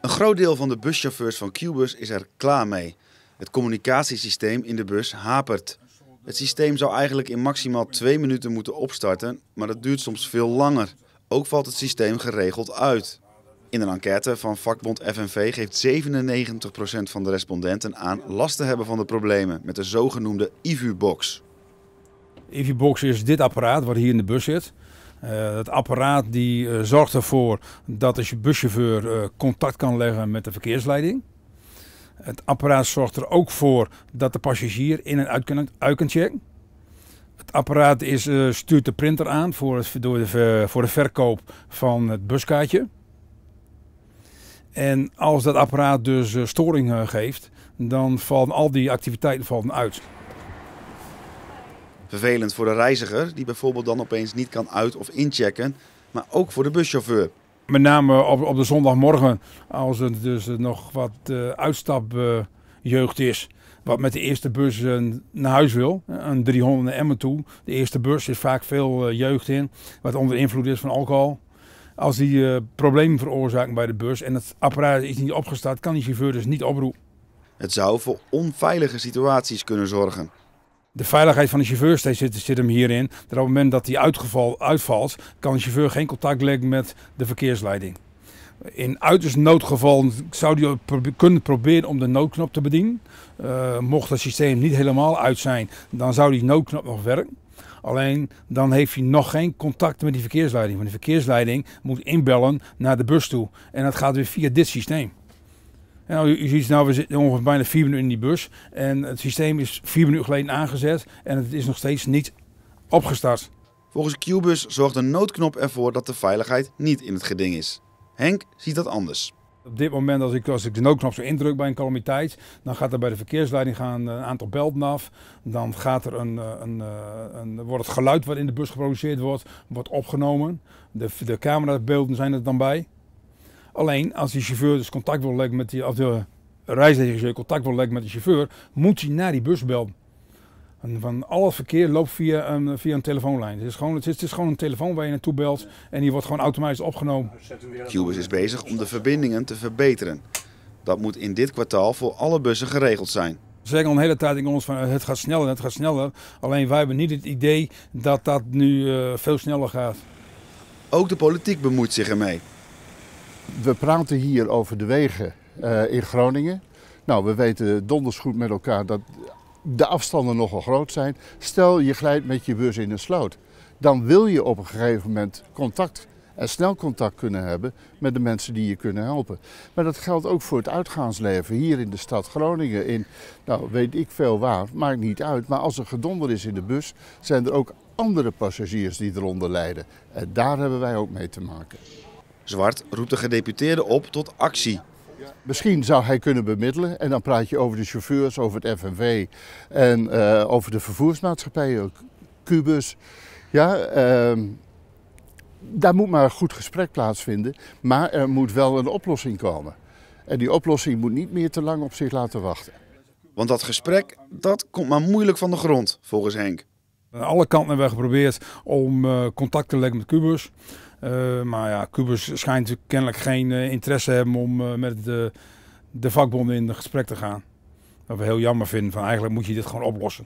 Een groot deel van de buschauffeurs van Qbus is er klaar mee. Het communicatiesysteem in de bus hapert. Het systeem zou eigenlijk in maximaal twee minuten moeten opstarten, maar dat duurt soms veel langer. Ook valt het systeem geregeld uit. In een enquête van vakbond FNV geeft 97% van de respondenten aan last te hebben van de problemen met de zogenoemde IVU-box. IVU-box is dit apparaat wat hier in de bus zit. Eh, het apparaat die eh, zorgt ervoor dat de buschauffeur eh, contact kan leggen met de verkeersleiding. Het apparaat zorgt er ook voor dat de passagier in en uit kan, checken. Het apparaat is, stuurt de printer aan voor, door de, voor de verkoop van het buskaartje. En als dat apparaat dus storingen geeft, dan vallen al die activiteiten vallen uit. Vervelend voor de reiziger, die bijvoorbeeld dan opeens niet kan uit- of inchecken, maar ook voor de buschauffeur. Met name op, op de zondagmorgen, als het dus nog wat eh, uitstapjeugd is, wat met de eerste bus eh, naar huis wil. Eh, een 300 naar Emmen toe. De eerste bus is vaak veel jeugd in, wat onder invloed is van alcohol. Als die problemen veroorzaken bij de bus en het apparaat is niet opgestart, kan die chauffeur dus niet oproepen. Het zou voor onveilige situaties kunnen zorgen de veiligheid van de chauffeur zit, zit hem hierin. op het moment dat hij uitgeval, uitvalt, kan de chauffeur geen contact leggen met de verkeersleiding. In uiterst noodgeval zou hij kunnen proberen om de noodknop te bedienen. Eh, mocht het systeem niet helemaal uit zijn, dan zou die noodknop nog werken. Alleen dan heeft hij nog geen contact met die verkeersleiding. Want de verkeersleiding moet inbellen naar de bus toe. En dat gaat weer via dit systeem. Nou, u, u ziet nou, we zitten ongeveer bijna vier minuten in die bus. En het systeem is vier minuten geleden aangezet en het is nog steeds niet opgestart. Volgens QBus zorgt een noodknop ervoor dat de veiligheid niet in het geding is. Henk ziet dat anders. Op dit moment, als ik, de noodknop zo indruk bij een calamiteit, dan gaat er bij de verkeersleiding gaan eh, een aantal belden af. Dan gaat er een, eh, een, eh, een, wordt het geluid wat in de bus geproduceerd wordt, wordt opgenomen. De, de camerabeelden zijn er dan bij. Alleen als die chauffeur dus contact wil leggen met die, of de reisregisseur contact wil leggen met de chauffeur, moet hij naar die bus bellen. En van al het verkeer loopt via, via een telefoonlijn. Het is, gewoon, het, is, gewoon een telefoon waar je naartoe belt en die wordt gewoon automatisch opgenomen. Cubus is bezig om de verbindingen te verbeteren. Dat moet in dit kwartaal voor alle bussen geregeld zijn. Ze zeggen al een hele tijd in ons van eh, het gaat sneller, het gaat sneller. Alleen wij hebben niet het idee dat dat nu eh, veel sneller gaat. Ook de politiek bemoeit zich ermee. We praten hier over de wegen eh, in Groningen. Nou, we weten donders goed met elkaar dat de afstanden nogal groot zijn. Stel je glijdt met je bus in een sloot. Dan wil je op een gegeven moment contact en snel contact kunnen hebben met de mensen die je kunnen helpen. Maar dat geldt ook voor het uitgaansleven hier in de stad Groningen. In, nou weet ik veel waar, maakt niet uit. Maar als er gedonder is in de bus, zijn er ook andere passagiers die eronder lijden. En daar hebben wij ook mee te maken. Zwart roept de gedeputeerde op tot actie. Misschien zou hij kunnen bemiddelen. En dan praat je over de chauffeurs, over het FNV en eh, over de vervoersmaatschappijen, Cubus. Ja, ehm, daar moet maar een goed gesprek plaatsvinden. Maar er moet wel een oplossing komen. En die oplossing moet niet meer te lang op zich laten wachten. Want dat gesprek, dat komt maar moeilijk van de grond, volgens Henk. Aan alle kanten hebben we geprobeerd om eh, contact te leggen met Cubus. Eh, maar ja, Kubus schijnt kennelijk geen eh, interesse hebben om eh, met de, de vakbonden in gesprek te gaan. Wat we heel jammer vinden, van eigenlijk moet je dit gewoon oplossen.